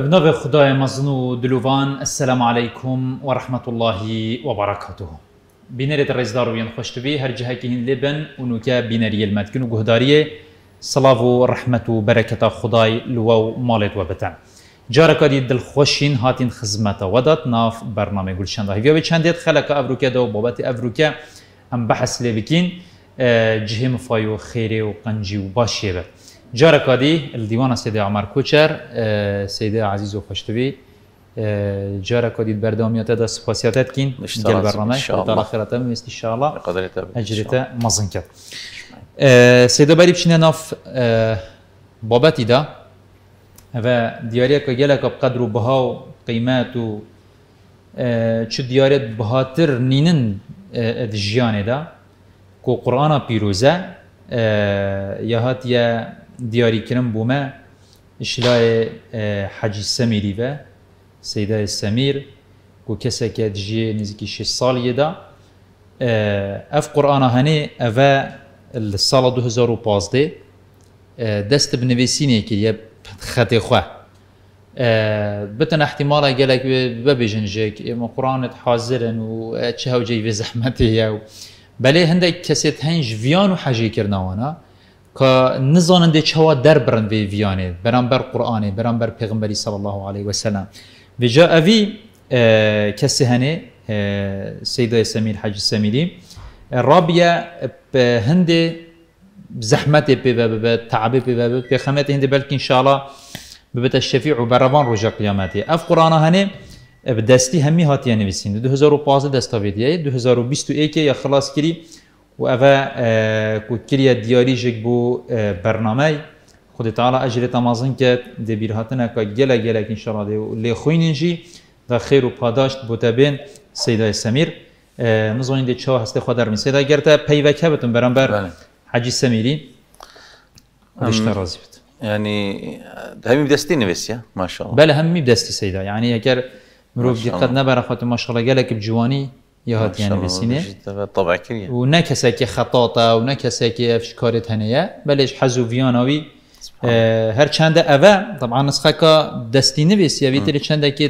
بنظر خداي مزنو دلوفان السلام عليكم ورحمة الله وبركاته برکاته بینرید رزدار و يعني خوشت بي هر جهه که لبن ونوكا که بینری المدکن و گهداری صلاة و رحمت و برکت خدای لو و مالت و بتن جارکا دید دلخوشین هاتین خزمت ودت ناف برنامه گلشن دهی و چندید خلق افروکه دو بابات افروکه هم بحث لبكين آه، جهم فایو خيري وقنجي وباشي و جاره هادي الديوان سيدي عمر كوتشر آه، سيدي عزيز وخشتوي آه، جارك هادي البرداميات هذا سباسياتات كين ديال البرنامج ان شاء الله اخر تم ان شاء الله قدر اجرته مزنكت آه، سيدي بالي بشنا ناف باباتي دا هذا دياريك جالك بقدر بهاو قيمات و چو دیارت بهاتر نینن دجیانه دا کو قرآن پیروزه یا هات دیاریکردن بوما اشلای اه، حاجی سمیری اه، و سیده سمیر گو کسی که اه، دیجی نزدیکی 6 سالیه دا اف قرآن هنی اوه سال 2015 دست بنویسینه که خطی خواه بتن احتمالا قالك ببيجن جيك اما قران حاضرن و تشهو جي في زحمتي بلي هندك كسيت هنج فيان وحاجي كرنا وانا که نزانند چوا در برن وی ویانه برانبر قرآنه بر پیغمبری صلی الله علیه و سلم و جا اوی کسی هنه سیده سمیر حج رابیا به هند زحمت به به تعبی به به به خمت هنده بلکه انشاءالله به تشفیع و برابان رجا قیامتی اف قرآن هنه دستی همی هاتیه نویسین و بیست و 2021 یا خلاص کری و اوه کلیه کریا دیاری جگ بو برنامه خود تعالی اجر تمازن کرد دی بیرهاتن که گله گله انشاءالله دی لی خوین انجی و خیر و پاداشت بوده بین سیدای سمیر نزانین دی چه هسته خود در سیده سیدا گرته پیوکه بتون بر بله. حجی سمیری دشتا راضی بود یعنی همین دستی نویسی ماشاءالله بله همی دستی سیدا یعنی اگر مروف دقت نبره خاطر ماشاءالله گله که جوانی یا یعنی هاتیان بسینه و نه کسی که خطاطا و نه کسی که افش کارت هنیه بلش حزو ویاناوی هر چند اوه طبعا نسخه که دستی نویسی اوی ویتری چند که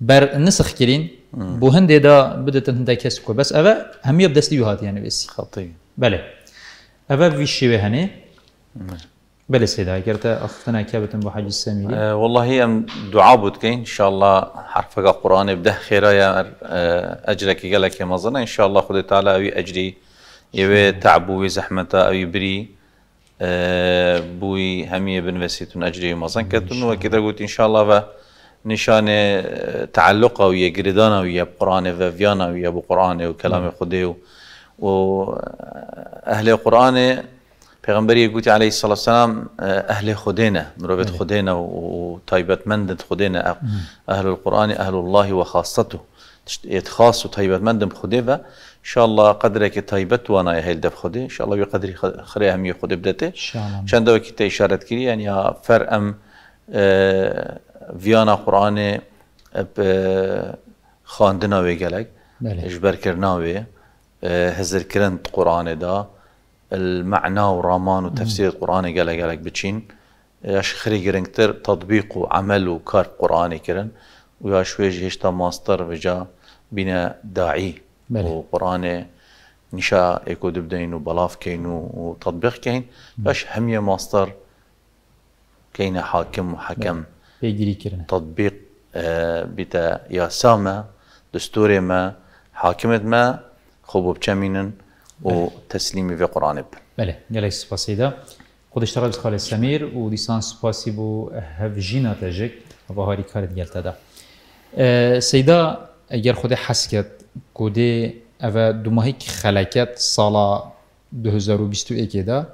بر نسخ کرین بو هنده دا تن هنده کسی که بس اوه اب دستی و هاتیان بسی خطی بله اوه ویشی به هنه بله. بله سيدا كرتا أختنا كابتن بحاج السامري أه والله هي دعاء بودكين إن شاء الله حرفك قرآن بده خير يا أجرك قالك يا مظنة إن شاء الله خد تعالى أوي أجري يوي تعبوي زحمتا أوي بري أه بوي بن بنفسيتون أجري مظن كتون وكذا قلت إن شاء الله و نشان اه، تعلقه ويا او ويا قرآن وفيانا ويا بقرآن وكلام و وأهل القرآن پیغمبری گوتی علیه الصلاة والسلام اه، اهل خودینا مروبت ايه. خودینا و طیبت مندن خودینا اهل القرآن اهل الله و خاصته تشت خاص و طیبت مندن خودی و ان شاء الله قدره که طیبت و نه هیل دف خودی ان شاء الله قدری خری همی خود بدته چند وقت ته اشارت کری یعنی فرم اه، ویانا قرآن اه، خواندن او گلک اجبر کرنا و هزر کرن قرآن دا المعنى ورامان وتفسير القرآن قال قالك بتشين ياش خري قرنكتر تطبيق وعمل وكار قرآني كرن ويا شويج هشتا ماستر وجا بنا داعي وقرآن نشا ايكو دبدين وبلاف كين وتطبيق كين ياش همية ماستر كين حاكم وحكم بيجري كرن تطبيق آه بتا يا سامة دستوري ما حاكمت ما خبوب كمينن و وتسليمي في قرانب بله يلا سباسيدا خود اشتغل خالي سمير وديسان سباسي بو هف جينا تجيك وهاري كارد جلتا دا اه، سيدا اگر خود حسكت كودي او دو ماهي خلاكت سالا 2021 دا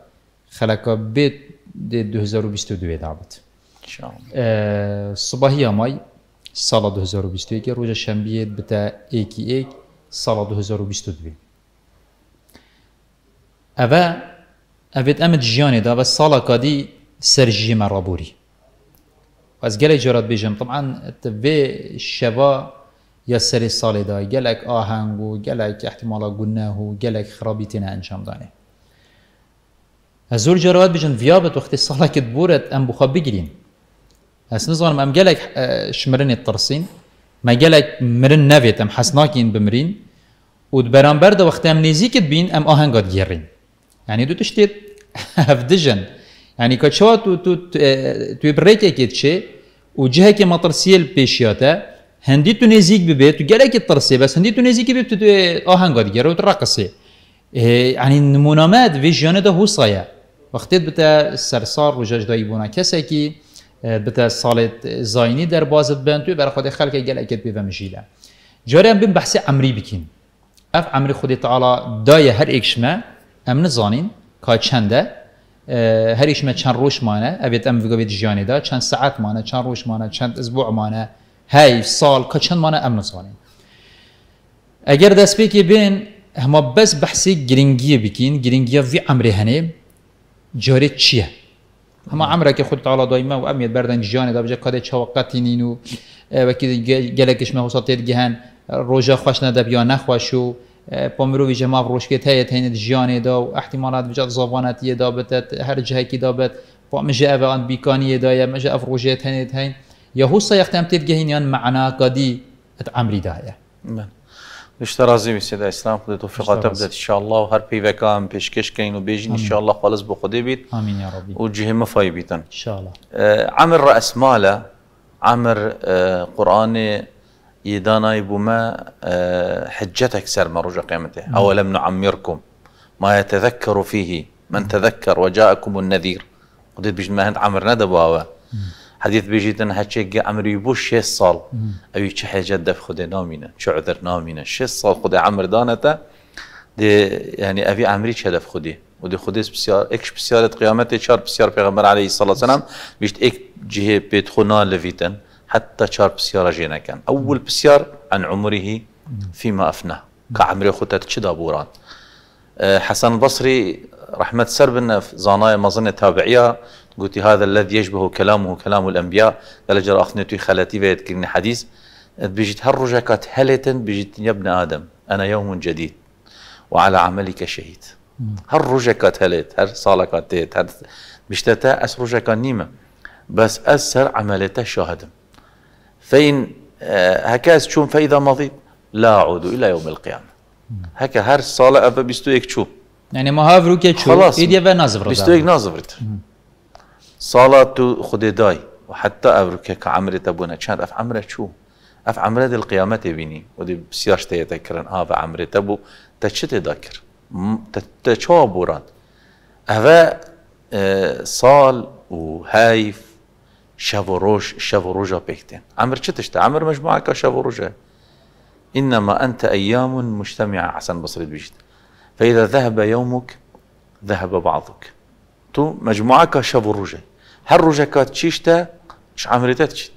خلاكا بيت دي 2022 دا بيت صباحي ماي سالا 2021 روجا شنبيت بتا ايكي ايك سالا 2022 ئەە ئەبێت ئەمت ژیانێدا بە ساڵە کادی سەرژیمە ڕابووری ئەزگەلی جۆرات بێژم طبعاان بێ شەبا یا سەری ساڵێدا گەلێک ئاهنگ و گەلێک احتیمماڵە گونە و گەلێک خراپی تێنە ئەنجامدانێ زۆر جارات بژن ڤیا بە وختی ساڵێکت بورێت أم بخوا بگرین ئەس نظرم أم گەلێک شمرنێت ترسین ما گەلێک مرن نەوێت أم حەسناکین بمرین و بەرامبەر وقت أم ئەم نێزیکت بین ئەم ئاهنگات گێڕین يعني دو تشتت هفدجن يعني كتشوا تو تو تو بريتي كيتشي وجهه كي مطرسيه البيشياتا هندي تونيزيك تو وقالك الترسي بس هندي تونيزيك تو اوهان قد جرى وترقصي يعني نمونا ماد فيجيون ده هو صايا وقتت بتا السرسار وجاج دايبونا كسكي بتا صالة زايني در بازت بنتو بر خود خلق قالك بيفا مجيلا جاري بن بحثي عمري بكين اف عمري خدي تعالى دايا هر اكشما ئەم نزانین کا چەندە هەریشمە چەند ڕۆژمانە ئەبێت ئەم مانه، چند چەند سعاتمانە چەند ڕۆژمانە چەند ئەزبوومانە هەی ساڵ کە چەندمانە ئەم نزانین ئەگەر دەستپێکی بێن هەمە بەس بەحسی گرنگیە بکەین گرنگیە وی ئەمرێ هەنێ چیه؟ چییە؟ هەمە که خود تاڵا دوایمە و ئەمێت بەردەنگ ژیانێدا بجە چه چاوەقەتی نین و وەکی گەلێکشمە وساتێت گەهن ڕۆژە خوش نەدەبیان نەخواش و پامروی روش که هیت هینت جیانه دا و احتمالات بجات زبانتی دا بتت هر جهه که دا بت مجا و آن بیکانی دا یا مجا اف روشیت یا هو سیختم تید معنا قدی ات عمری دا بیشتر بله. راضی میسید اسلام خود توفیقات بدد ان و هر پیوکا هم پیشکش کنین و بیجین ان خالص به خودی بیت آمین یا ربی و جهه مفای بیتن ان رأس ماله عمر قرآن يدانا دانای ما آه، حجتك سر مروج قيامته او لم نعمركم ما يتذكر فيه من تذكر وجاءكم النذير قد بيجي ما هند عمر ندبوا حديث بيجي ان جا عمر يبوش شي صال او يشي حاجه دف خد نامينا شو عذر نامينا شي صال خد عمر دانتا دي يعني ابي عمري دف خدي ودي خديس بسيار اكش بسيارة قيامته شار بسيار پیغمبر عليه الصلاة والسلام بيشت اك جهه بيت خنا لفيتن حتى شار بسيارة جينا كان أول بسيار عن عمره فيما أفناه كعمري خوتا تشدا بوران أه، حسن البصري رحمة سربنا في زانايا مظنة تابعية قلت هذا الذي يشبه كلامه كلام الأنبياء قال جرى أخنيتي خالتي بيتكلني حديث بيجت هالرجاكات هلتا بيجت يا ابن آدم أنا يوم جديد وعلى عملك شهيد هالرجاكات هلت هر صالكات هر بيجتتا أس رجاكات نيمة بس أسر عملته شاهدم فإن آه، هكاز تشوم فإذا مضيت لا عود إلى يوم القيامة هكا هەر ساڵە ئەە بیستوەک تشوم يعني ما هاوروکێ چوڵاستیە نازبڕ بيستويك نازبرێت صالة و داي وحتى أبرك عمري تبونا تشاند أف عمري تشوم أف عمري دي القيامة تبيني ودي بسياش تيتكرن آف عمري تبو تشت تذكر تشوا بوران أفا آه، صال وهايف شافوروش شافوروجا بيكتين عمر تشتشتا عمر مجموعة كشافوروجا إنما أنت أيام مجتمعة حسن بصري بيجت فإذا ذهب يومك ذهب بعضك تو مجموعة كشافوروجا هل روجا كاتشيشتا مش عمرتتش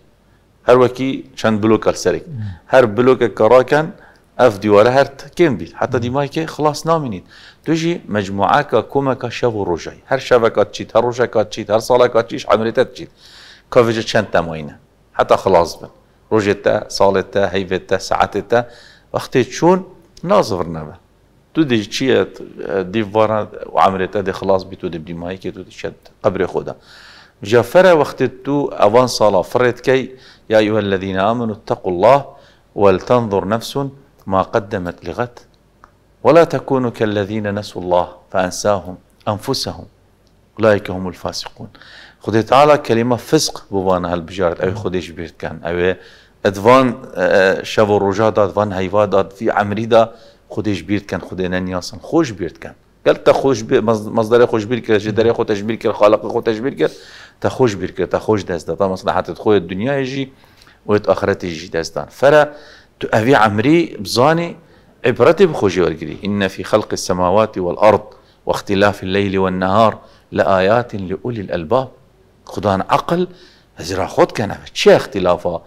هل وكي شان بلوكا السريك هل بلوكا كراكن افدي ولا هرت كيم بيل حتى دي مايكي خلاص نامنين تجي مجموعة كوما كشافوروجا هل شافا كاتشيت هل روجا كاتشيت هل صالا كاتشيش عمرتتش كوفيد تشانتا موينة حتى خلاص بن روجتا صالتا هيفتا ساعتتا وقتي تشون ناظر نبا تودي تشي ديفارا وعملتا دي خلاص بي دي بدي مايكي تودي شد قبري خودا جافرة وقت تو أوان صلاة فرت كي يا أيها الذين آمنوا اتقوا الله ولتنظر نفس ما قدمت لغد ولا تكونوا كالذين نسوا الله فأنساهم أنفسهم أولئك هم الفاسقون خدای تعالی کلمه فسق بوانا هل بجارت اوی خودش بیرد کن اوی ادوان اه، شب و روژا داد وان هیوا داد فی عمری دا خودش بیرد کن خدای ننیاسن خوش بیرد کن قال تا خوش بي مصدر خوش بير كده جدار خو تشبير كده خالق خو تشبير كده تا خوش بير كده تا خوش دست تا مصلحت خو الدنيا يجي ويت اخرت يجي دستان فرا تو افي عمري بزاني عبرتي بخوجي ورقري ان في خلق السماوات والارض واختلاف الليل والنهار لآيات لأولي الألباب خدان عقل زیرا خود کن اوه چه اختلافا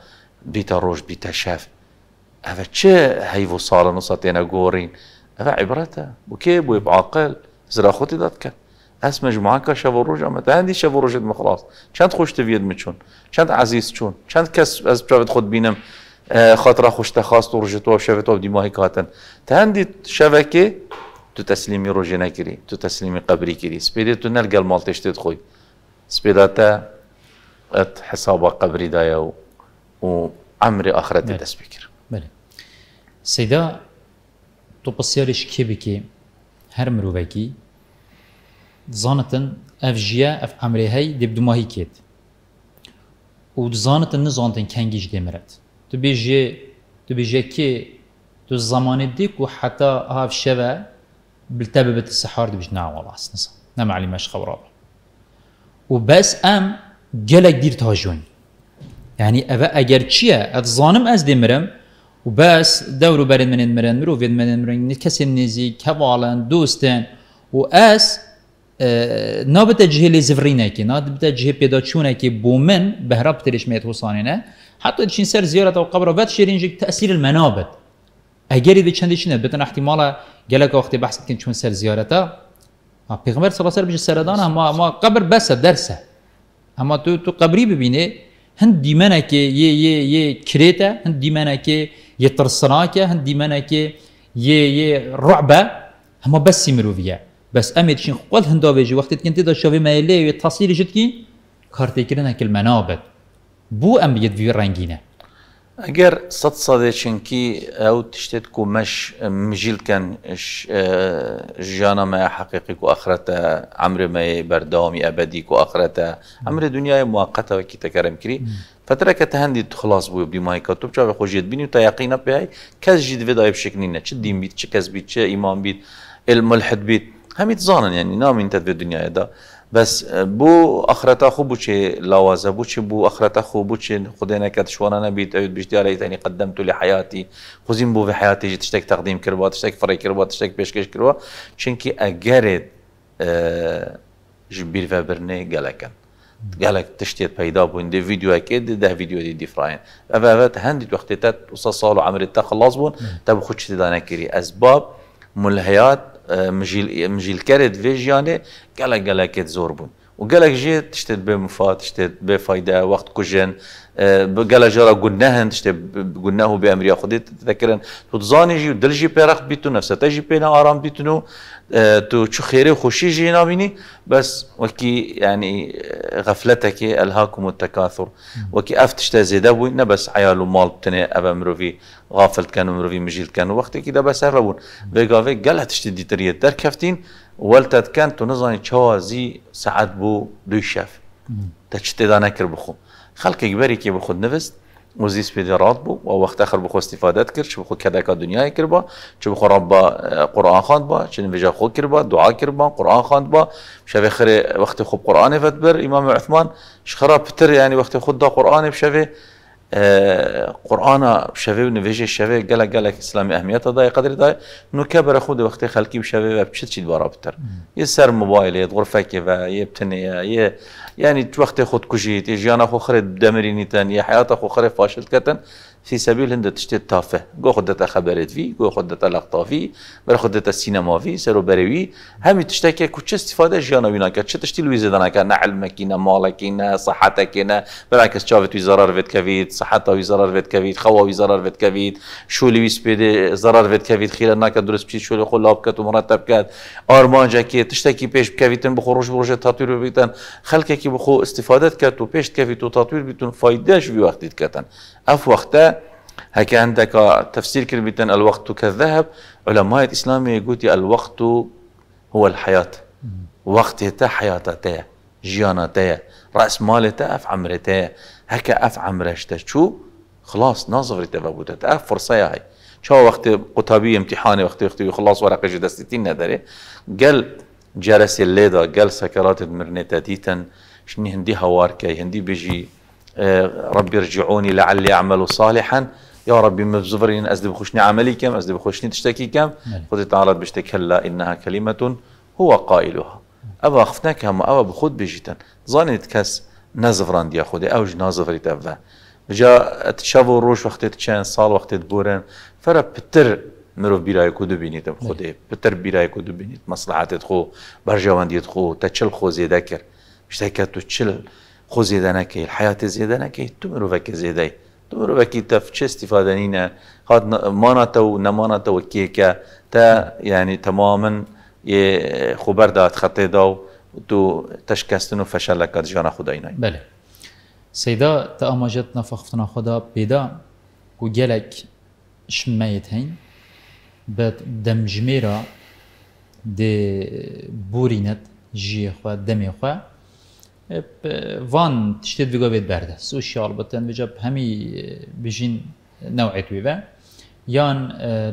بیتا روش بیتا شف اوه چه حیو سالن و ساتینا گورین اوه عبرته بو که بو عقل زیرا خودی داد کن اسم مجموعه که شب و روز آمد هندی شب و روز مخلاص چند خوش وید میچون چند عزیز چون چند کس از جاوید خود بینم خاطره خوش تخواست و روز تو شب تو دیماهی کاتن تهندی شبکه تو تسلیمی روژه نکری تو تسلیمی قبری کری سپیده تو نلگل تشتید خوی سبيداتا ات حسابا قبري دايا و عمري آخرت دست بکر بله سيدا تو بسيارش كي بكي هر مروکی زانتن اف جيا اف عمره هی دب دماهی كيت و زانتن نزانتن کنگیج دمرت تو بيجي تو بيجي كي تو زمان ديك و حتى هاف شبه بالتبه بتسحار والله نعوال نعم علي مش خورابه وبس ام جلك دير تهجون يعني أبا أجر چيه أتظانم أز دمرم وبس دورو برد من المرن مرو في المرن مرن نكسن نزي كفالن دوستن وأس أه نابت جهه لزفرينكي نابت جهه بيدا چونكي بومن بهرب تريش ميت حسانينه حتى تشين سر زيارة أو قبر وات شيرينجك تأثير المنابت أجري ذي چندشنه بتن احتمالا جلك وقت بحث كن چون سر زيارته ها آه، پیغمبر صلی الله علیه و سلم سردان ما ما قبر بس درسه اما تو تو قبری ببینه هند دیمنه که یه یه یه کریته هند دیمنه که یه ترسناکه هند دیمنه که یه یه رعبه هما بس مروفيه بس امد شين قد هندا بيجي وقت كنت دا شوفي ما يلي تصير جدكي كارتيكرنا كل منابد بو ام يدفي رنجينه اگر چنکی او تشتید کو مش مجیل کن جانا ما حقیقی و ئەخرەتە ما بردامی ابدی و ئەخرەتە عمر دنیای و کی تکرم کری که تهندی خلاص مای کتب تو و خوشید بینی و تا یقی کس جید ویدای دایب نه چه دین بیت کس بید، چه ایمان بید، علم، الملحد بید، همیت زانن نام نامین به دنیای دا، بس آه، بو اخرتا خو چه لوازه چه بو اخرتا خو چه خدای نکت شوانا نبیت اوید بشتی علی تانی قدمت لی حیاتی خوزیم بو به حیاتی جی تشتک تقدیم کروا تشتک فرای کروا تشتک پیشکش کروا چونکی اگرد آه، جبیر و برنه گلکن قالك تشتيت بيدا بو دي فيديو اكيد ده فيديو دي او فراين افافات هندت وقت تات وصا صالو عمري تا خلاص بون بخود چه دانا كيري اسباب ملهيات مژیلکەرت وێژیانێ گله گەلەکێت زور بود وقالك جيت تشتت بمفا تشتت بفايدة وقت كجن آه، قال جرى قلناها تشتت قلناه بأمريا خديت تذكرن تتزاني جي ودل جي بيرق بيتو نفسه تجي بينا آرام بيتنو آه، تو شو خيري وخشي جي ناميني بس وكي يعني آه، غفلتك ألهاكم التكاثر وكي أفتشت زيدوي نبس عيال ومال بتني أبا مروفي غافل كانوا مروفي مجيل كانوا وقتك إذا بس هربون بيقا قال هتشتت دي تريد تركفتين ولتت کنت نزانی زی سعد بو دوی تا تچت دا بخو خلق اگبری که بخود نوست وزیس پیدا رات بو و وقت آخر بخو استفادت کرد چه بخو کدکا دنیای کرد با چه بخو رب با قرآن خواند با چه نویجا خود کرد با دعا کرد با قرآن خواند با شوی خر وقت خوب قرآن فت بر امام عثمان شخرا پتر یعنی وقت خود دا قرآن بشوی قرآن شوی و نویج شوی گله گله اسلامی اهمیت دای قدر دای نو که کبر خود وقتی خلکی شوی و چت چیت بارا بتر یه سر موبایل یه غرفه که و یه بتنه یه یعنی وقتی خود کجیت یه جان خو خرد دمرینیتن یه حیات خو خرد فاشل کتن سی سبیل هند تشتی تافه گو خدت خبرت جو گو خودت فی بر خدت سینماوی سر و بروی همین تشتی که کچه استفاده جیانا وینا کات چه تشتی لویزه دانا کرد نه علمکی نه مالکی نه صحتکی نه برعکس چاوت وی ضرر وید کوید صحت وی ضرر وید کوید خوا وی ضرر وید شو شولی وی سپید ضرر وید خیر خیر نکرد درست پیش شول خو لاب کات و مرتب کرد آرمان جکی تشتی که پیش کویتن بخو روش بروش تاتویر بیتن خلکی که بخو استفاده کرد و پیش وتطوير و فايدة بیتون فایدهش وی وقتید کردن اف وقته هكا عندك تفسير كلمة الوقت كالذهب علماء الإسلام يقول الوقت هو الحياة وقت تا حياة تا جيانا تا رأس مال تا أف عمر تا هكا أف عمرش تا شو خلاص ناظر تبابوتا تا أف فرصة هاي شو وقت قطابي امتحاني وقت وقت خلاص ورقة جدا ستين نداري قال جلس الليدا قال سكرات المرنة ديتا شني هندي هواركي هندي بيجي آه، ربي ارجعوني لعلي أعمل صالحا يا ربي مزبرين أزد بخشني عملي كم أزد بخشني تشتكي كم نعم. خذ تعالى بشتك هلا إنها كلمة هو قائلها أبا خفناك هم أبا بخود بجيتا ظاني تكس نزفران دي خودي أوج نازفري تبا جا تشافو روش وقت تشان صال وقت تبورن فرا بتر مرو بیرای كودو دو بینید نعم. بتر پتر بیرای بينيت مصلحات بینید مصلحتت خو برجواندیت خو تا چل خو زیده کرد مشتاکت تشل چل خو زیده نکی حیات زیده نکی تو مروفک زیده تو رو بکی تف چه استفاده نینه خاد مانتا و نمانتا و کیه که تا یعنی تماما یه خبر داد خطه داو تو تشکستن و فشل لکات جان خدا اینای بله سیدا تا آماجت نفختنا خدا پیدا و گلک شمیت هین به دمجمی را دی بورینت جی خوا دمی خوا فان تشتد في قويت بردة سو بطن بجاب همي بجين نوعي ويبا يان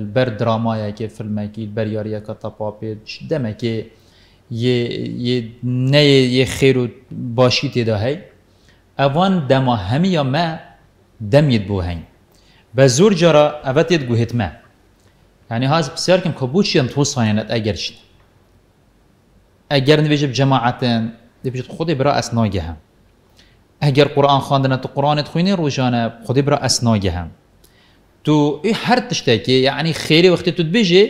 البر درامايا كي فيلمكي البرد ياريا كتابابي دمكي يه يه نه يه خيرو باشي تيدا هاي اوان دما همي یا ما دم يدبو هاي بزور زور جارا اوات يدبو گوهت ما يعني هاز بسيار كم که بوچی هم اگر شد اگر نویجب جماعتن دبجت خودی برا اسناگه هم اگر قرآن خواندن تو قرآن خوینی روزانه خودی برا اسناگه هم تو ای هر که یعنی خیلی وقتی تو دبجی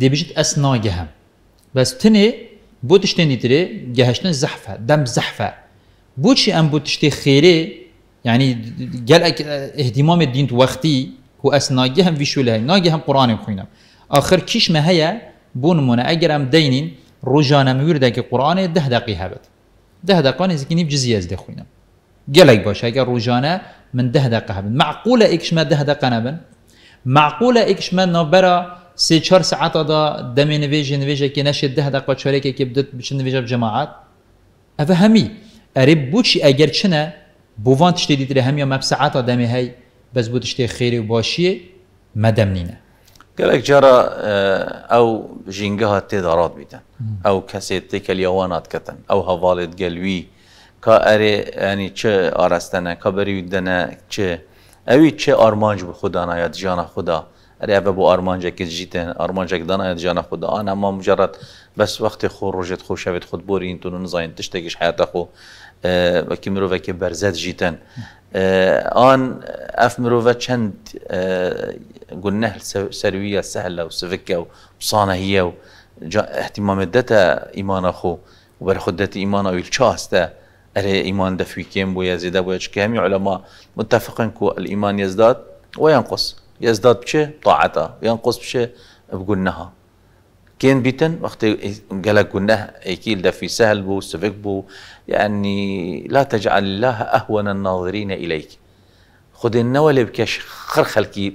دبجت اسناگه هم بس تنه بو تشتنی تره جهشتن زحفه دم زحفه بوشي أم بوتشتي خيري يعني قال اهتمام الدين وقتي هو أسناجهم في شو لهي ناجهم قرآن خوينا آخر كيش ما هي بون منا أجر أم دينين می‌بینید که قرآن ده دقیقه هەبێت ده نیست که زیکنی جزی از دخویم. گلگ باشه اگر روزانه من ده دقیقه هبن معقوله من ده دقیقه نبن معقوله من نبرا سه چهار ساعت دا دمی نویجه نویجه که نشه ده دقیقه چاره که که بدت بچه نویجه جماعت اوه همی اره بوچی اگر چنه بوان تشتی دیتره همی هم ساعت دمی هی بس تشتی خیری و باشی مدم نینه او جنگه ها تی تێداڕات بیتن او کەسێت تێکەلیەوە کتن او هەواڵێت گەلووی کە که ئەنی یعنی چه اوی چه آرمانج به چه ئەوی جان ئارمانج اره خوددانایەت با آرمانج ئەرێ جیتن آرمانج جیتێن ئارمانجێک جان خدا آن اما مجرد بس بەس خو روشت خو شوید خود نزاین و حیات خو و خۆ وەکی مرۆڤێکی بەرزەت ژیتن ئان ئەف مرۆڤە چەند قلنا سروية سهلة وسفكة وصانة هي اهتمام دتا إيمان أخو وبر خدت إيمان أو الشاسته أري إيمان كيم بو يزيد بو كامي علماء متفقين كو الإيمان يزداد وينقص يزداد بشي طاعته وينقص بشي بقلناها كين بيتن وقت قالك قلناه أكيد دفي في سهل بو سفك بو يعني لا تجعل الله اهون الناظرين اليك خودێنەوە لێ خر خڕ خەلکی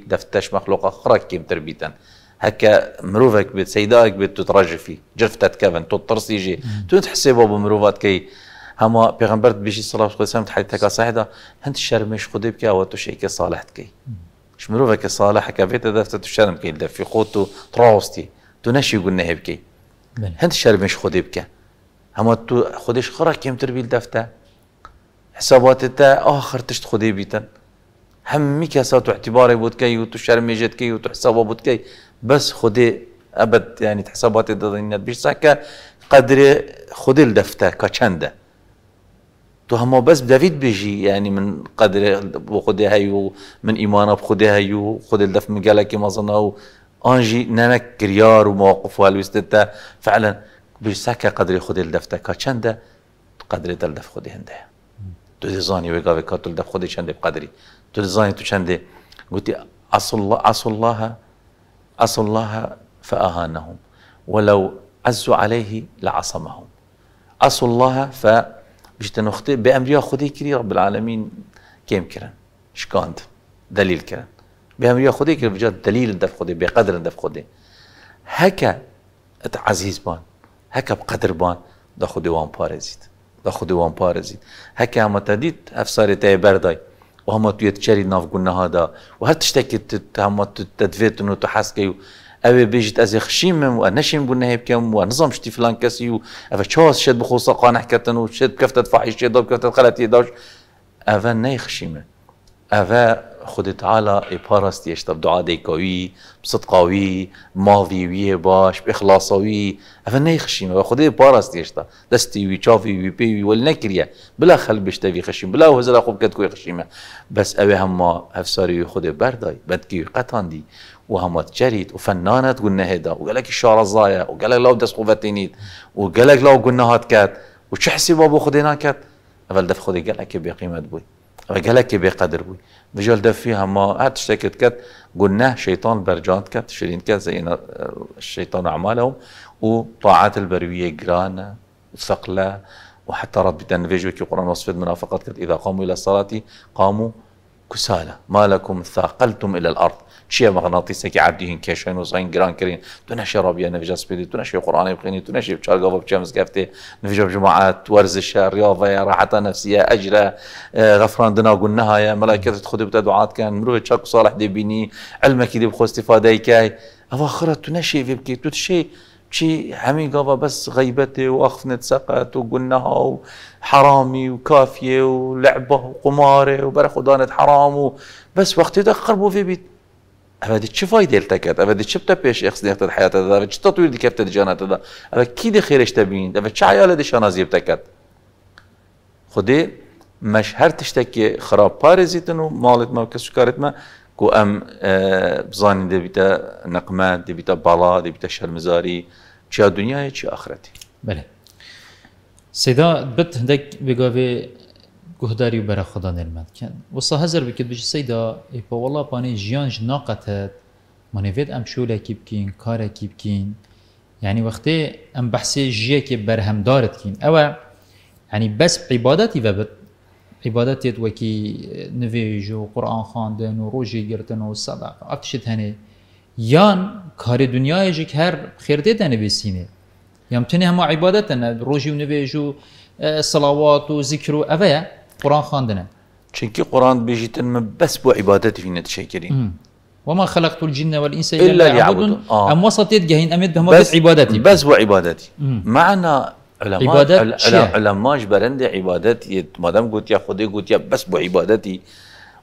مخلوق مەخلۆقە خڕکێم تربیتەن هەکە مرۆڤێک بێت سەیداک بێت تو ڕژفی جفتت کەبن تۆ ترسیژێ تو حسێ بۆ بە مرۆڤاتکەی هەما پێغمبەر بژی سلااف خۆسم حیتەکە ساحدا شرمش خود خودێ او تو شەیکە ساڵحتکەی صالح ساڵە حەکەبێتە دەفتە تو شەرم بکەین دەفی خۆت و ڕاستی تو نەشی گون نەهێ بکەی هەند شرمش خود بکە هما تو خودش كيم کێمتر بیل دەفتە تا اخر تشت خود بیتن همي كاسات تو اعتباری بود کی و تو كي کی حسابه بود بس خودي ابد يعني حسابات الدنيا بيش ساكا قدر خودي الدفتة كاشندا تو هما بس دافيد بيجي يعني من قدر بخدي هيو من ايمانه بخدي هيو خدي الدف من قالك ما ظنه انجي نمك كريار ومواقف والوستتا فعلا بيش ساكا قدر خودي الدفتة كاشندا قدر تلدف خدي هنده تو دي زاني ويقا ويقاتل الدف خدي شندي بقدري قلت ديزاين تو شندي قلت عصوا الله عصوا الله عصوا الله فأهانهم ولو عزوا عليه لعصمهم عصوا الله ف باش بامر بأمريا خدي كري رب العالمين كيم كرن شكاند دليل كرن بأمريا خدي كري بجد دليل دف خدي بقدر دف خدي هكا عزيز بان هكا بقدر بان دا خدي وان بارزيت دا خدي وان بارزيت هكا ما تديت تاي برداي و وهما يتشاري نافقنا هذا وهل تشتكي تهما تدفيتن وتحسكي اوه بيجت از خشيم و نشيم بو نهيب كم و نظام شتي فلان كسي و اوه چاس شد بخوصا قانح كتن و شد كفتت فحيش شد كفتت خلتي داش اوه نه خشيمه اوه خود تعالی پارستی اشتب دعا دیکاوی بصدقاوی ماوی وی باش بإخلاصاوی اف نیخشیم و خود پارستی اشتب دستی وی چافی وی پی وی ول نکریه بلا خلب وی خشیم بلا وزلا خوب کت کوی خشیمه بس اوه همه افساری خود بردای بدکی قطاندی و هم تجريت وفنانة قلنا و الشارع الزايا دست لو بدس و وقالك لو گونه هات كات با حسي بابو خدينا اول أفل دف خدي که بقيمة بود. گەلێکی بێقەدر بووی بژێل دەفی ما هەر شکت کرد کرد شيطان کرد زین شیطان كات زينا الشيطان أعمالهم وطاعات گران جرانا وثقلة وحتى رب تنفيجوا که قرآن وصفت منافقات کرد إذا قاموا إلى الصلاة قاموا كسالى ما لكم ثاقلتم إلى الأرض چیه چییە مەغناتیسێکی عبدیین کێشێن و گران کرین تو نەشی ڕابە نەژە سپیدی تو نەشی قڕانی بخینی تو نەشی چارگە بە بچە مزگەفتێ نژە جماعات وەرزشە ڕیاڤەیە ڕحتا نفسیە ئەجرە اه، غەفراندنا گون نهایە مەلاکەت خودی بتە دوعاتکەن مرۆڤ چاک و ساڵح دەبینی علمەکی دی بخۆستیفادایکای ئەوە آخره تو نەشی وێ بکەیت تو شەی شي همين قابا بس غيبتي واخفنة سقط و و و حرامی کافیه وقلناها وحرامي وكافية ولعبة وقمارة وبرا خدانة حرام بس وقتی يدخل بو بی بيت دی چه فایده التا کرد اوه چه بتا پیش اخس در حیات داد اوه چه تطویر دی کفت جانت داد اوه کی دی خیرش تبین اوه چه عیال دی شان ازیب کرد خودی مش هر که خراب پارزیتن و مالت ما کسی کارت ما کو ام بزانی دی بیتا نقمه دی بیتا بالا دی بیتا شرمزاری چه دنیای چه آخرتی بله سیدا بت هندک بگاوی گهداری برای خدا نرمد کن و سا هزار بکید بجی سیدا ای پا والا پانی جیان مانی وید ام شول کی بکین کار کی بکین يعني وقتی ام بحثی جیه که برهم دارد کین او يعني بس عبادتی وبد عبادتیت وکی نویج و قرآن خاندن و روژه گرتن و صدق افتشت هنه یان کار دنیای جک هر خیرده دنه بسینه یام تنه همه عبادتن روژه و نویج و صلوات و ذکر و اوه قرآن خاندنا چنكي قرآن بێژیتن من بس بو عبادتي فينا تشکرین. وما خلقت الجن والإنس إلا ليعبدون آه. أم وسطيت جهين أمد بهم بس عبادتي بس عبادتي معنى علماء عبادات علماء جبرند عبادتي مادام قلت يا خدي قلت يا بس بو عبادتي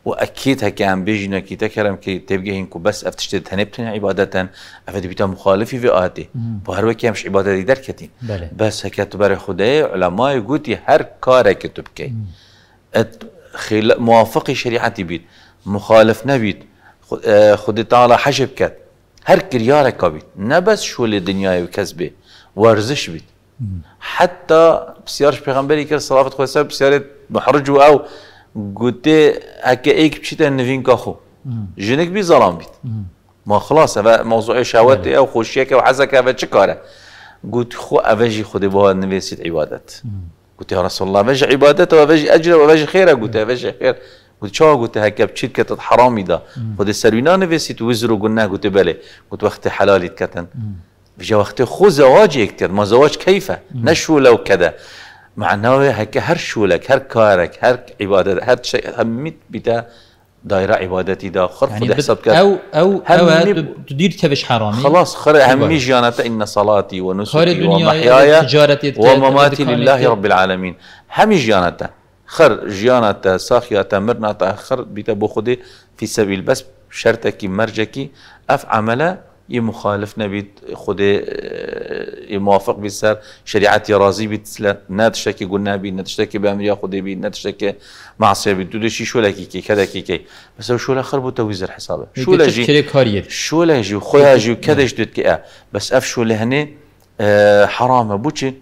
واكيد هكا عم بيجينا كي تكرم كي تبقى هنكو بس افتشتد هنبتن عبادتا افتشت بيتا مخالفي في آتي وكي مش عبادتي دركتين بس هكا تبارك خدي علماء قلت هر كارك تبكي مم. موافق شریعتی بید مخالف نبید خود تعالی حجب کرد هر که بید نه بس شول دنیای و کسبه ورزش بید حتی بسیارش پیغمبری کرد صلافت خود سب بسیار محرج و او گوته اکه ایک بچیت نوین که خو جنک بی ظلام بید ما خلاصه و موضوع شهوت بله. او خوشیه که و که و چه کاره گوت خو اوجی خود با نویسید عبادت قلت يا رسول الله باجي عبادته وباجي اجره وباجي خيره قلت باجي خير قلت شو قلت هكا بشركة كتت حرامي ده خد السلوينا نفسي وزرو قلنا قلت بلي قلت وقت حلالي كتن بجا وقت خو زواجي كتن ما زواج كيفه نشو لو كذا معناه هكا هر لك هر كارك هر عبادتك هر شيء هميت بتا دايره عبادتي دا خر يعني خذ حساب كذا او او او تدير تبش حرامي خلاص خر اهمي جانته ان صلاتي ونسكي ومحياي ومماتي لله رب العالمين همي جانته خر جانته ساخية تمرنا خر بتبو خدي في سبيل بس شرطك مرجكي اف عمله يمخالف نبي خدي آه، إيه، موافق بسر شريعتي رازي بتسلا نه تشتكي قلنا بي نه تشتكي بأمريا بي نه تشتكي معصية بي دودي شي شو لكي كي كذا كي كي بس شو لا خربوا توزر حسابه شو لا جي شو لا جي خويا جي وكذا جدد كي بس اف شو لهني أه حرامه بوشي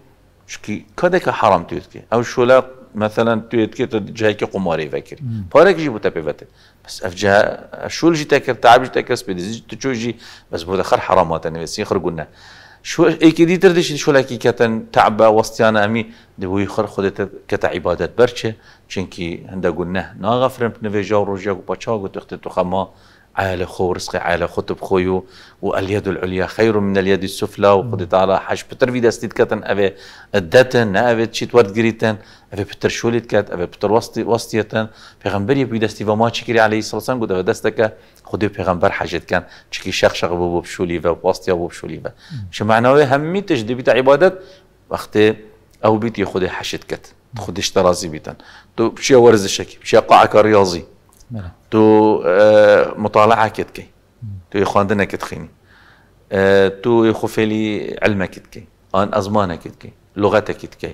شكي كذا حرام تيوتكي او شو لا مثلا تويتكي كي قماري فاكر بارك جيبو فاتي بس افجها شو اللي تاكر تعب جي تاكر سبيدي جي بس بو خر حرامات انا بس يخرجوا شو ایکی دیتر دیشی لکی کتن تعب وستیان امی دوی خر خودت کت عبادت برچه چنکی هنده گونه ناغفرم نویجا و روژا و بچا و تخت تخما عالى خو رزقي عالى خطب خويو واليد العليا خير من اليد السفلى وخدي تعالى حاج بتر في دستيت كاتن ابي نا ابي تشيت ورد جريتن ابي بتر شوليت كات ابي بتر وسطي وسطيتن پیغمبر يبي دستي وما تشكري عليه الصلاه والسلام قد دستك خدي پیغمبر حاجت كان تشكي شخ شخ بو بشولي ليفا وسطي بو بشولي شو معناه همي تجدي بتاع عبادات وقت او بيت خدي حاجت كات خديش ترازي بيتن تو بشي الشكي بشي قاعك رياضي تو مطالعه کی تو خواندنه کتخینی تو علم علمه کی آن ازمانه لغت لغته کی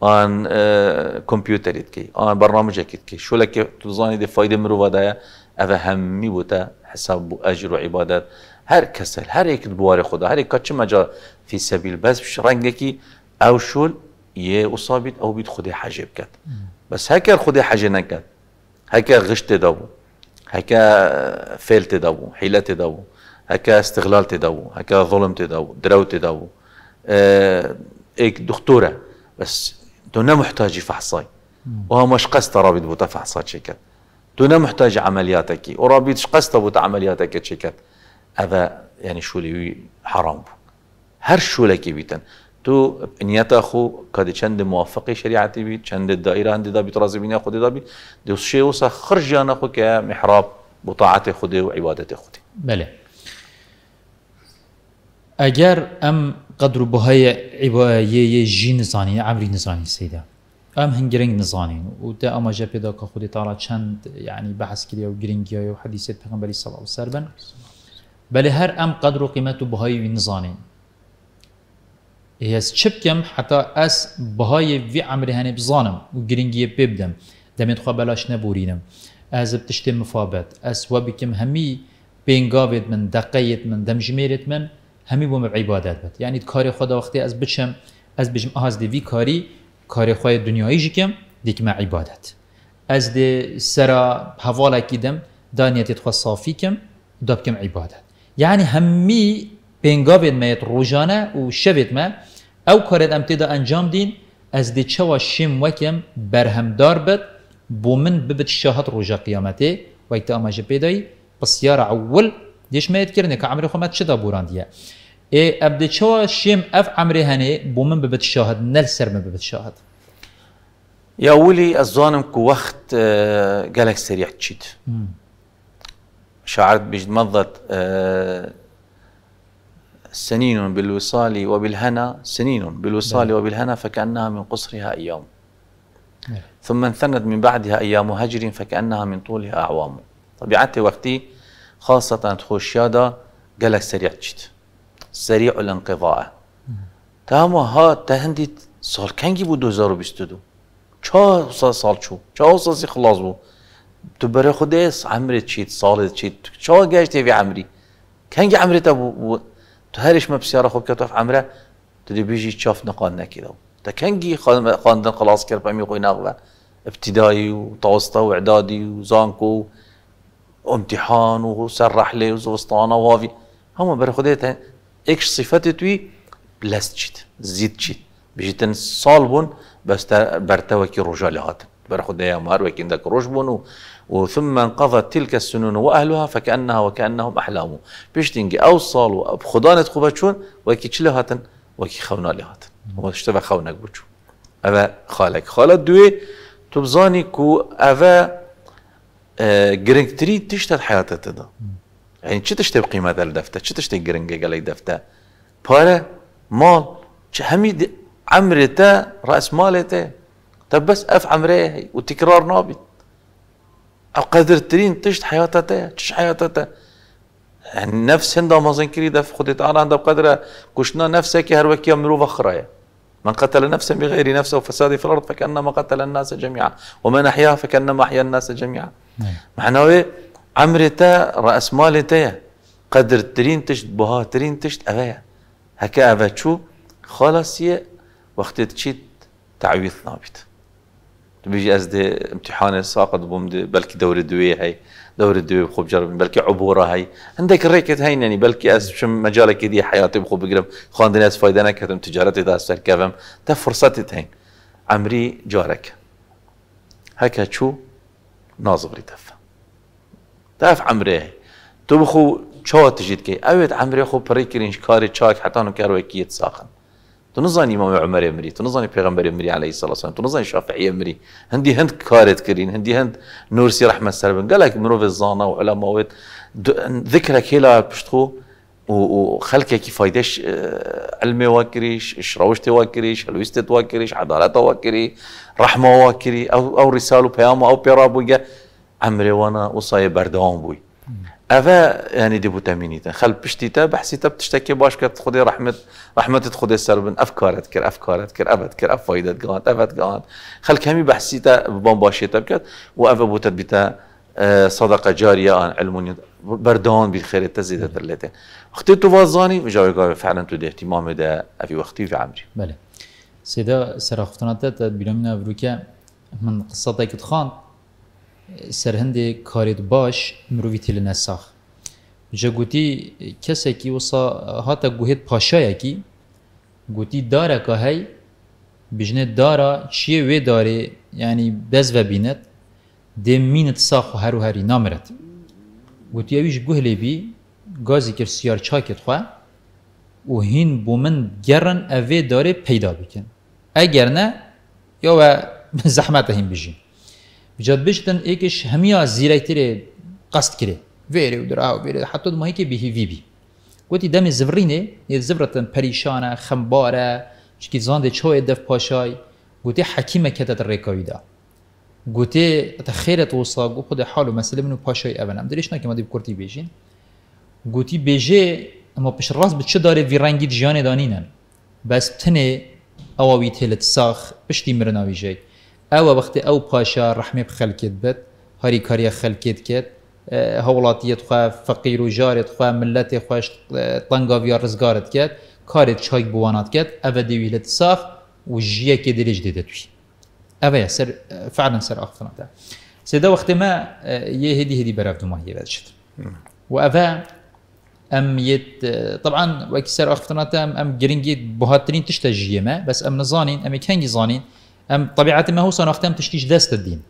آن کمپیوتری کی آن برنامج کی شو تو زانی دی فایده مرو ودایا او همی بوتا حساب و اجر و عبادت هر کسل هر یک بوار خدا هر یک کچه مجا فی سبیل بس بش رنگه او شول یه اصابید او بید خود حجب کرد بس هکر خود حجب نکرد هکر غشت دابو هكا فيل تدو حيلة تدو هكا استغلال تدو هكا ظلم تدو درو تدو اه ايك دكتورة بس دونا محتاجي فحصي وها مش قصت رابط بوتا فحصات شيكات دونا محتاج عملياتك ورابط شقصت بوتا عملياتك شيكات هذا يعني شو اللي حرام هر شو لكي بيتن تو نیت خو کدی چند موافقی شریعتی بی چند دایره هندی دا بید رازی بینی خودی دا بید دوشه و خرج جان خو که محراب بطاعت خودی و عبادت خودی بله اگر ام قدر بهای عبایه جین زانی عمری نزانی سیده ام هنگرنگ نزانی و دا اما جا پیدا که خودی تعالی چند یعنی بحث کلی و گرنگی و حدیثیت پیغمبری صلی اللہ علیه وسلم بله هر ام قدر و قیمت بهای نزانی هست چپ کم حتی از بهای وی عمری هنی بزانم و گرینگی ببدم دمید خواه بلاش نبورینم از ئەز مفابت از وابی کم همی بینگاوید من دقیت من دەمژمێرت من همی بوم عبادت بد یعنی کاری خدا وقتی از بچم از بژم دی دیوی کاری کاری خواه دنیایی کم عبادت عبادت. از سرا سرە کیدم دانیت دانیەتێت خوا کم دا کم عبادت یعنی همی پێنگاوێت میت روزانه و شەوێت ما او کارێت امتدا انجام دین از دی چوا شیم وەکم بەرهەمدار بێت بۆ من ببت شاهد روزا شەهت ڕۆژە قیامەتێ وەیتە ئاماژە پێدای پسیارە ئەول دێشمەیەت کردنێک کە ئەمری خۆمەت چدا بوراندیە ئێ ئەب دی چوا شیم اف ئەمری هنی بۆ من ببت شاهد نل سر من ببت شاهد يا ولي الظانم كو وقت قالك سريع تشيت شعرت بجد مضت سنين بالوصال وبالهنا سنين بالوصال نعم. وبالهنا فكأنها من قصرها أيام نعم. ثم انثنت من بعدها أيام هجر فكأنها من طولها أعوام طبيعتي وقتي خاصة تخوش خوشيادا قالك سريع جد سريع الانقضاء نعم. تهم ها تهندي سال کنگی بود بستدو چه سال چو چه ساسی خلاص بو تو برای خودت عمري چید سالت چيت چه گشتي في عمري كنجي عمري تبو تو هرش ما بسیار خوب تو رفت عمره تو بیجی چاف نقان نکیده تا کنگی خاندن خلاص کرد پمی خوی نقوه ابتدایی و توسطه و اعدادی و زانکو و امتحان و سر رحله و زوستانه و هاوی همه بر تا اکش صفت توی لست چید زید چید سال بون بس برتوکی رجاله هاتن بر خودت هم هر وکی اندک روش بون و وثم انقضت تلك السنون وأهلها فكأنها وكأنهم أحلام بيشتنجي أوصل وبخدانة خبتشون وكيتشلي هاتن وكي خونا لي هاتن واشتبه خونك بوچو أبا خالك خالد دوي تبزاني كو جرينج آه، جرينكتري تشتت حياتها تدا يعني چه تشتي بقيمة الدفتة شو تشتي جرينكي قالي دفتة بارا مال چه عمرته رأس مالته طب بس أف عمره وتكرار نابي او قادر ترين تشت حياتها تا تش حياتها تا النفس هندا مازن كريدة في خدي تعالى عندها بقدر كشنا نفسك هروك يمرو وخرايا من قتل نفسا بغير نفسه وفساد في الارض فكانما قتل الناس جميعا ومن احياها فكانما احيا الناس جميعا نعم. معناه عمري تا راس مالي تا قدر ترين تشت بها ترين تشت ابايا هكا ابا تشو خلاص وقت تشيت تعويض نابت بيجي قصدي امتحان ساقط بومدي بلكي دور الدوية هاي دور الدوية بخوب جرب بلكي عبورة هاي عندك ريكت هاي يعني بلكي أس شم مجالك دي حياتي بخوب بقرب خان دي ناس فايدة نكتم تجارتي دا سر كفم تا فرصتي تهين عمري جارك هكا شو ناظر تف تف عمري هي تو بخو شو تجدك كي أويت عمري خو بريكرينش كاري تشاك حتى نكروي كيت ساخن تنظاني امام عمر يمري تنظاني نزانی پیغمبر عليه الصلاة والسلام تو شافعي يمري امری هند كارت كرين هندي هند نورسي اه، رحمه سربن قالك مروف زانا وعلماوت ذكرك هلا بشتخو وخلك كي فايدش علمي واكريش شروشتي واكريش هلويستي واكريش عدالته واكري رحمه واكري او او رساله بيامه او بيرابو عمري وانا وصاي بردوام بوي هذا يعني دي بوتامينيتا خلب بشتيتا بحسيتا بتشتكي باش كت خدي رحمة رحمة خدي سربن أفكارت كر أفكارت كر أبد كر أفايدت قانت أبد قانت خل كمي بحسيتا ببان باشيتا بكت وأفا بوتت بتا صدقة جارية عن علم بردان بالخير تزيد درلتين وقتی تو وازانی و جایگاه فعلا تو ده اهتمام ده وقتی و عمری بله سیدا سرخفتنات بیرامین ابرو من قصتک که سرهند کارید باش نساخ لنساخ جگوتی کسی که وصا هاتا گوهید پاشای کی گوتی داره که هی بجنه داره چیه وی داره یعنی دز و بیند ده مینت ساخ و هرو هری نامرد گوتی اویش گوهلی بی گازی کر سیار چاکت خواه و هین بومن گرن اوی داره پیدا بکن اگر نه یا و زحمت هین بجین بجد بشتن ایکش همیا زیرایتر قصد کرے ویره و در آو ویره حتی ما که بیهی وی بی گوتی دم زبرینه یه زبرتن پریشانه خمباره چکی زانده چو دف پاشای گوتی حکیمه کتت ریکاوی دا گوتی تا خیرت وصا گو خود حالو مسئله منو پاشای اولم درش نکه ما دیب کرتی بیجین گوتی بیجه اما پیش راست به چه داره ویرنگی جیان دانینن بس تنه اواوی تلت ساخ پشتی مرناوی جای او وقت او پاشا رحمه بخلقت بد هاري كاريا خلقت كت هولاتيت خواه فقير وجار جارت خواه ملت خواه طنقاويا رزقارت كت كاريت شايك بوانات كت او ديويلت صاف و جيه كدريج ديده توي او سر فعلا سر اخفنا ده سيدا وقت ما يه هدي هدي براف دوما هي بادشت و او ام يت طبعا وكسر اخفنا ده ام جرينجي بهاترين تشتا جيه ما بس ام نظانين ام كنجي زانين ام طبيعه ما هو صار اختام تشكيش دست الدين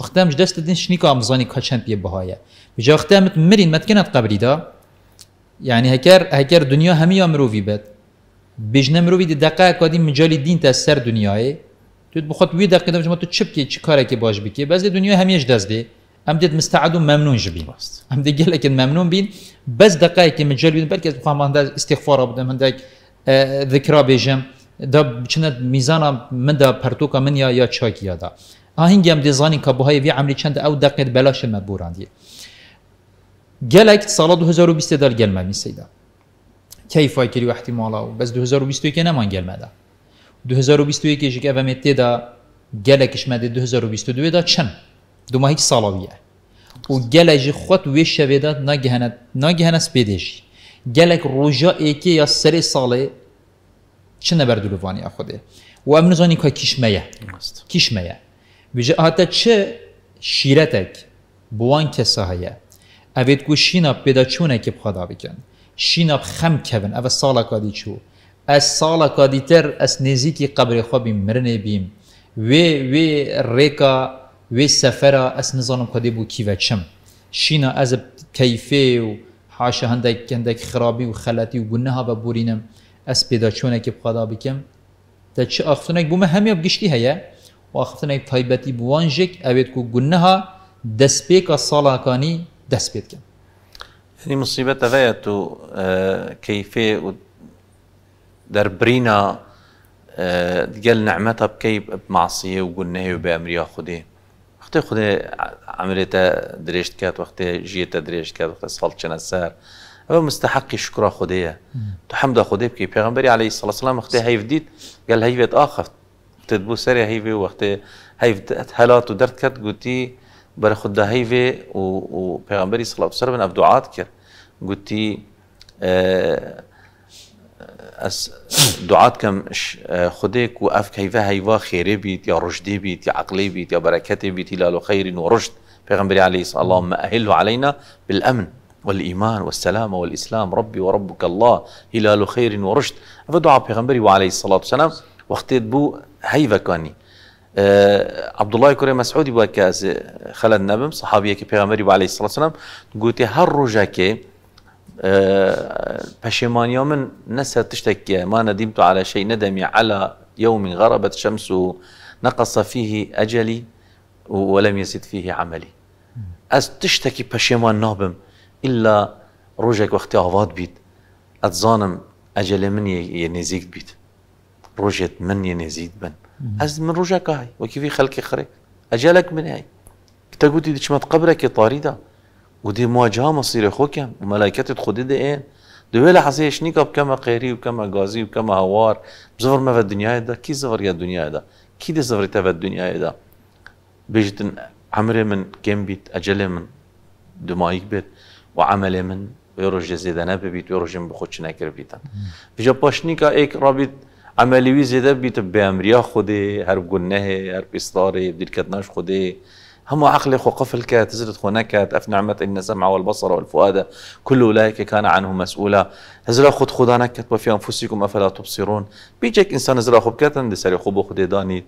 اختام دست الدين شني كو امزاني كو شانت يبهايا بجا اختامت مرين ما تكنت قبري دا يعني هكر هكر دنيا همي امرو في بيت بجنا امرو في دقائق قادي مجال الدين تاع دنياي تو بخط وي دقه دا جما تو تشبكي تشكارك باش بكي بس دنيا همي اش دست دي ام ديت مستعد ممنون جبي ام دي قال لك ممنون بين بس دقائق مجال بين بلكي استغفار ابدا اه، من ذاك ذكرى بجم دا بچنه میزان من دا پرتوکا من یا یا چاکیا دا آهنگی آه، هم دیزانی که بهای وی عملی چند او دقیق بلاش ما بوراندیه گلک سال 2020 دار گلمه میسیده کیف فکری و احتمالا و بس 2021 نمان گلمه ده 2021 جک اوامه تیدا گلکش مده 2022 دا چن دو ماهی که سالا ویه و گلج خود وی شویدات نگهنه نگهنه سپیدشی گلک روژا ایکی یا سری ساله چه نبردولوانی خوده و امن زانی که کشمه کشمه بجه آتا چه شیرتک بوان کسا هیه اوید گو شیناب پیدا چونه که بخدا بکن شیناب خم کبن او سالا کادی چو از سالا کادی تر از نزیکی قبر خواه بیم مرنه بیم وی وی ریکا وی سفرا از نزانم کادی بو و چم شینا از کیفه و حاشه هندک هندک خرابی و خلاتی و گنه ها بورینم اس پیدا چونه که خدا بکم تا چه آخفتونه که بومه همیاب گشتی هیا و آخفتونه که طایبتی بوانجک اوید که گنه ها دست پیک از سال آکانی دست پید کم این یعنی مصیبت اوید تو کیفه و در برینا دیگل نعمت ها بکی معصیه و گنه و به امریا خودی وقتی خود عملیت درشت کرد وقتی جیت درشت کرد وقتی سال چند سر هو مستحق شكر خديا تحمد خديا بكي پیغمبري عليه الصلاة والسلام وقت هيف ديت قال هيف آخف تدبو سري هيف وقت هيف حالات ودرت كت قلتي بر خد هيف و و پیغمبري صلى الله عليه وسلم أبدعات كر قلتي آه، أس دعات كم آه، خديك وأف كيفا هيفا خير بيت يا رشد بيت يا عقل بيت يا بركة بيت إلى خير ورشد پیغمبري عليه الصلاة والسلام أهله علينا بالأمن والإيمان والسلام والإسلام ربي وربك الله هلال خير ورشد فدعا بيغمبري وعليه الصلاة والسلام واختيت بو فكاني أه عبد الله كريم مسعود بود که از خلد نبم صحابیه که الصلاة والسلام قلت هر رجاك که يوم نسى نسر تشتك ما ندمت على شيء ندمي على يوم غربت شمسه نقص فيه أجلي ولم يزد فيه عملي أز تشتكي بشيمان نابم الا روجك وقتی آواد بيت اتظانم اجل من ينزيد بيت روجت من ينزيد بن از من روجك هاي وكيفي خلقي خري اجلك من هاي تقول دي شمت قبرك طاردة ودي مواجهه مصير خوك وملائكه دي ايه دويلة حسي شنيكا بكما قيري وكما غازي وكما هوار بزفر ما في الدنيا هذا كي زفر يا الدنيا هذا كي دي زفر تبع الدنيا هذا بيجتن عمري من كم بيت اجل من دمايك بيت و عمل من ایروژ زیده نببید و ایروژ بخود نکر بیتن بجا پاشنی که ایک رابید عملیوی زیده بیت به امریا خوده هر گنه هر اصراره بدیر کدناش خوده هم عقل خو قفل كات زدت خو نكات اف نعمت ان السمع والبصر والفؤاد كل اولئك كان عنه مسؤولا هزرا خود خدا نكت وفي انفسكم افلا تبصرون بيجيك انسان هزرا خوب بكات سري خوب خودي داني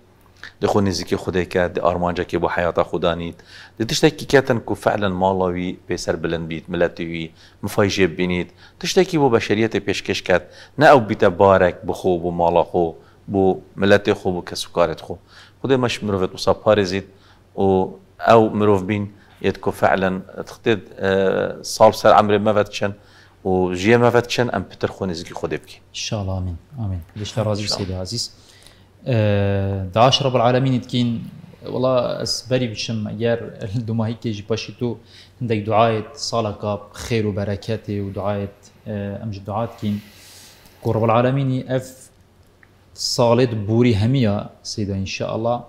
دخو خو خدا کرد دی آرمانجا که با حیات خدا نید دی تشتکی که که فعلا مالاوی پیسر بلند بید ملتوی مفایجه بینید که با بشریت پیشکش کرد نه او بیت بارک بخو بو مالا خو بو ملت خو بو کسو کارت خو خدای مش مروفت و زید و او مروف بین ید که فعلا تختید سال سر عمر چند و جیه مفتشن ام پتر خو نزیکی خدای بکی سید عزیز آه، داعش رب العالمين تكين والله اسبري بشم يار دوما هيك جي باشيتو عندك دعاية صالك خير وبركاته ودعاية آه، امج دعات كين رب العالمين اف صالد بوري همية سيدا ان شاء الله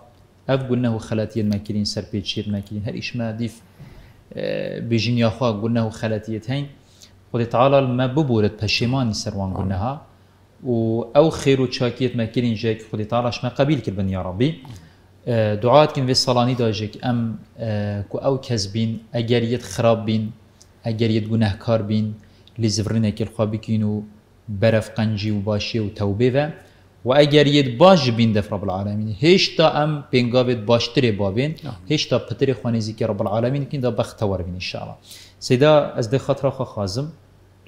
اف قلناه خلاتي الماكلين سربيت بيتشير ماكلين هل ايش ما ديف آه، بجين يا قلنا قلناه خلاتي تاين خدي تعالى ما ببورت بشيماني سروان قلناها او خير تشاكيت ما كيرين جيك خدي طارش ما قبيل كربن يا ربي آه، دعاءات كن في الصلاني داجك أم آه، كو أو كزبين أجريت خرابين أجريت كار بين لزفرنا كل خابكينو برف قنجي وباشي وتوبة یه باج بین دفتر رب العالمين هشتا أم بينقابت باش تري بابين نعم. هشتا بتري خوانيزيك رب العالمين كن دا بخت بين إن شاء الله سيدا أزد خطرة خازم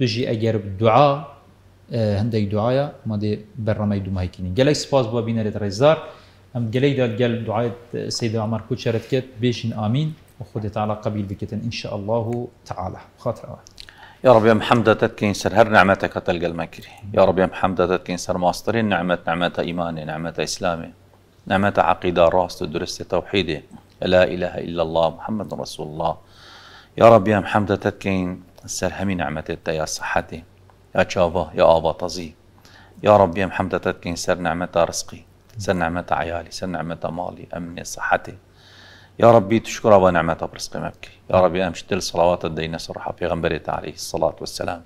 تجي اگر دعاء هندي دعايا ما هەندێک دوعاە مادێ بەڕەمەی دومایکینی گەلەی سپاس بووە بینەرێت ڕێزدار ئەم گەلەی دا گەل دوعاەت سەیدا ئەمار کوچەرت كت بيشن امين وخودت على قبيل بكتن إن شاء الله تعالى خاطر أوان. يا رب يا محمد تتكين سر هر نعمتك تلقى المكري يا رب يا محمد تتكين سر ماسترين نعمة نعمة إيماني نعمة إسلامي نعمة عقيدة راس درست توحيدة لا إله إلا الله محمد رسول الله يا رب يا محمد تتكين سر همي نعمة يا صحتي اچاوا يا آبا تزي يا رب يا محمد تتكين سر نعمتها رزقي سر نعمتها عيالي سر نعمتها مالي أمني صحتي يا ربي ابا ونعمتها برزقي مبكي يا ربي أمشي تل صلوات الدينة صرحة في عليه الصلاة والسلام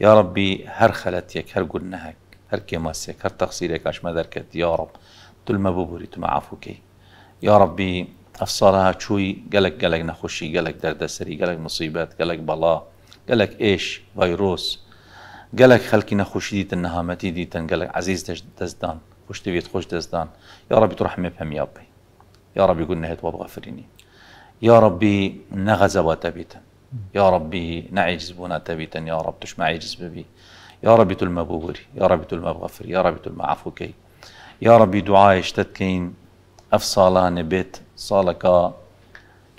يا ربي هر خلتك هر قلنهك هر كماسك هر تقصيرك اش مدركت يا رب تل ما ببوري تم عفوكي يا ربي افصالها شوي قلق قلق نخشي قلق دردسري قلق مصيبات قلق بلا قلق ايش فيروس قالك خلكي نخوش متي نهامتي ديتن قالك عزيز دزدان خوش تبيت خوش دزدان يا ربي تروح مبهم يا ربي يا ربي قلنا هيت وابغفريني يا ربي نغزوا تبيتن يا ربي نعجز بنا تبيتن يا رب ما عجز ببي يا ربي تلما بوري يا ربي تلما بغفر يا ربي تلما عفوكي يا ربي دعاي اشتتكين افصالا نبيت صالكا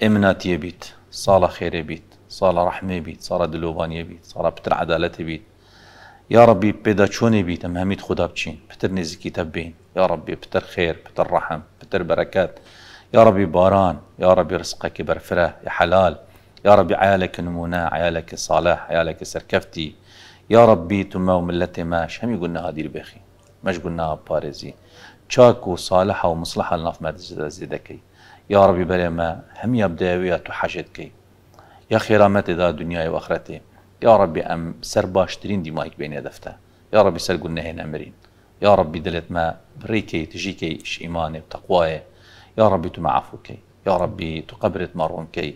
امنات يبيت صالة خير يبيت صالة رحمة يبيت صالة دلوبان يبيت صالة بتر عدالة يبيت يا ربي بدا شوني بيت ام هميت خدا بچين بتر نزكي تبين يا ربي بتر خير بتر رحم بتر بركات يا ربي باران يا ربي رزقك برفره يا حلال يا ربي عيالك نمونا عيالك صالح عيالك سركفتي يا ربي تما وملتي ماش هم يقولنا هادي البخي مش قلنا باريزي تشاكو صالحة ومصلحة لنا في مدرسه زيدكي يا ربي بلا ما هم يبدأ ويا تحاجتكي يا خيرامتي دا دنياي وآخرتي يا ربي أم سەر باشترین دیمایک يا دەفتە یا ڕبی سەرگون نەهێن ئەمرین یا ڕبی دەلێت مە بڕیکەی تژیکەی شیمانێ تەقوایە یا ڕبی تو معافوکەی یا ڕبی تو قبرت مەڕۆنکەی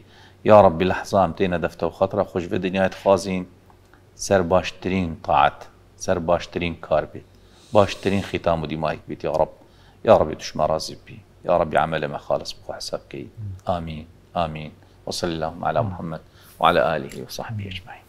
یا ڕبی لە حزام تێنە وخطره و خوش في دنيا خازين سەر طاعت تاعات سەر باشترين كاربي بێت باشترین ختام مايك بيت يا رب يا ربي ڕبی توشمە بي يا ربي عمل ما خالص بخوا حسابكي آمين آمين وصل اللهم على محمد وعلى آله وصحبه أجمعين